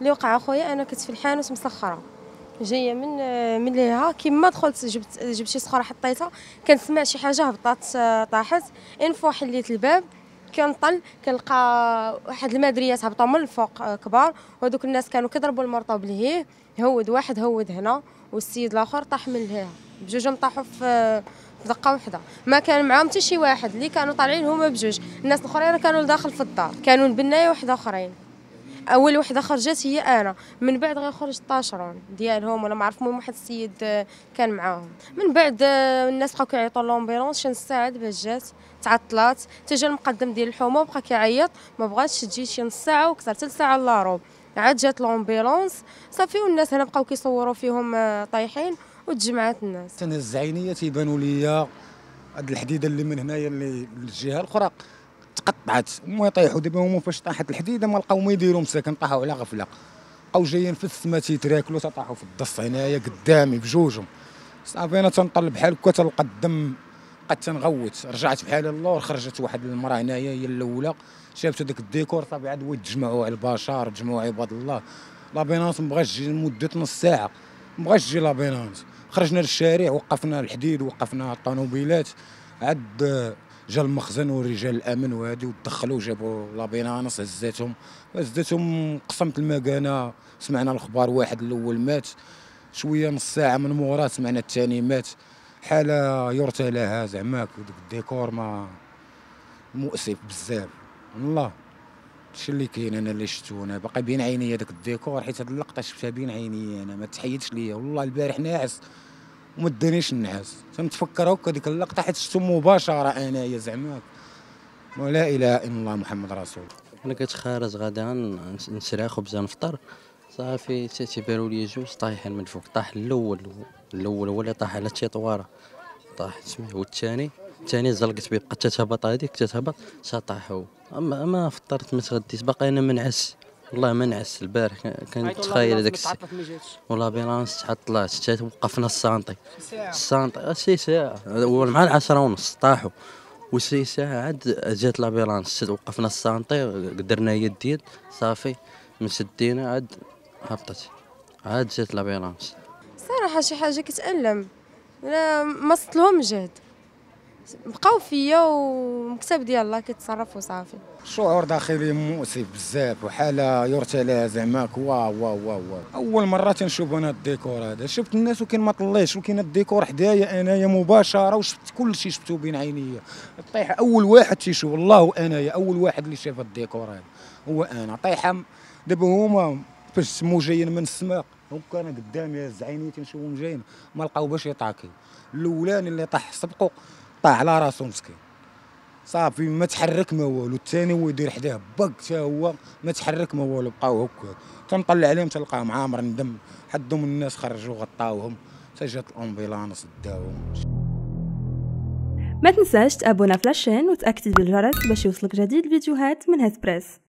اللي وقع اخويا انا كنت في الحانوت مسخره جايه من من ليها كيما دخلت جبت جبت شي صخره حطيتها كنسمع شي حاجه هبطات طاحت ان فوا حليت الباب كنطل كنلقى واحد المادريات هبطوا من الفوق آه، كبار وهذوك الناس كانوا كيضربوا المرطه بلهيه هود واحد هود هنا والسيد الاخر طاح من لهيها بجوج طاحوا في دقه واحده ما كان معاهم حتى شي واحد اللي كانوا طالعين هما بجوج الناس الاخرين كانوا داخل في الدار كانوا البنايه واحد اخرين اول وحده خرجت هي انا من بعد غيخرج الطاشرون ديالهم ولا ما عرف المهم واحد السيد آه، كان معاهم من بعد آه، الناس بقاو كيعيطوا شي شن ساعه باش جات تعطلات حتى جا المقدم ديال الحومه وبقى كيعيط ما بغاتش تجي شي نص ساعه وكثر حتى ساعه الا ربع عاد جات لومبيلونس صافي والناس هنا بقاو كيصوروا فيهم آه، طايحين وتجمعات الناس تنزعينيه تيبانوا ليا هاد الحديده اللي من هنايا اللي للجهه الاخرى تقطعت هما يطيحوا دابا هما فاش طاحت الحديده ما لقاو ما يديروا مساكن طاحوا على غفله بقاو جايين في السما تيتراكلوا تطاحوا في الدص هنايا قدامي بجوجهم صافي انا تنطل بحال هكا تلقى الدم بقات تنغوت رجعت بحال اللور خرجت واحد المراه هنايا هي الاولى شافت هذاك الديكور صافي عاد وي تجمعوا على البشر تجمعوا عباد الله لا ما بغاش تجي لمده نص ساعه بغاش تجي لا خرجنا للشارع وقفنا الحديد وقفنا الطونوبيلات عاد جا المخزن ورجال الامن وهادي ودخلوا جابوا لابينانس هزاتهم هزاتهم قسمت المكانه سمعنا الاخبار واحد الاول مات شويه نص ساعه من مورا سمعنا الثاني مات حاله يرثى لها زعما وديك الديكور ما مؤسف بزاف والله هادشي اللي كاين انا اللي شفتو انا باقي بين عيني هذاك الديكور حيت هاد اللقطه شفتها بين عيني انا ما تحيدش ليا والله البارح ناعس وما دانيش النعاس تنتفكر هكا ديك اللقطه حيت شفتو مباشره انايا زعما ولا اله الا الله محمد رسول انا كتخارج غدا نسرع وبزا نفطر صافي تيبانوا لي جوج طايحين من فوق طاح الاول الاول هو اللي طاح على التيطواره طاح سميه والثاني الثاني زلقت بيه بقى تتهبط هذيك تتهبط شطاح هو اما ما فطرت ما تغديت باقي انا منعس والله ما نعس البارح كنت تخيل هذاك والله بيلانس حتى طلعت حتى وقفنا السانطي السانطي سي آه، ساعه مع العشرة ونص طاحوا وسي ساعه عاد جات لابيلانس وقفنا السانطي قدرنا يد يد صافي مسدينا عاد هبطت عاد جات لابيلانس صراحه شي حاجه كتألم لا ما صلت جهد بقاو فيا ومكتب ديال الله كيتصرف وصافي شعور داخلي مؤسف بزاف وحاله لها زعما وا وا وا وا اول مره تنشوف انا الديكور هذا شفت الناس وكاين ما طليش وكاين الديكور حدايا انايا مباشره وشفت كل شيء شفتو بين عينيا طيح اول واحد تيشوف والله انايا اول واحد اللي شاف الديكور هذا هو انا طيحه دابا هما فاش سمو جايين من السماء هكا انا قدامي هز عيني تنشوفهم جايين ما لقاو باش يطاكي الاولاني اللي طاح سبقو طاح على راسو مسكين صافي ما تحرك ما والو الثاني هو يدير حداه بق حتى هو ما تحرك ما والو بقاو هكا تنطلع عليهم تلقاهم عامر ندم حدو من الناس خرجوا غطاوهم تجات الامبيلانس داوهم ما تنساش تابونا فلاشين لاشين وتاكتب بالجرس باش يوصلك جديد الفيديوهات من هاد بريس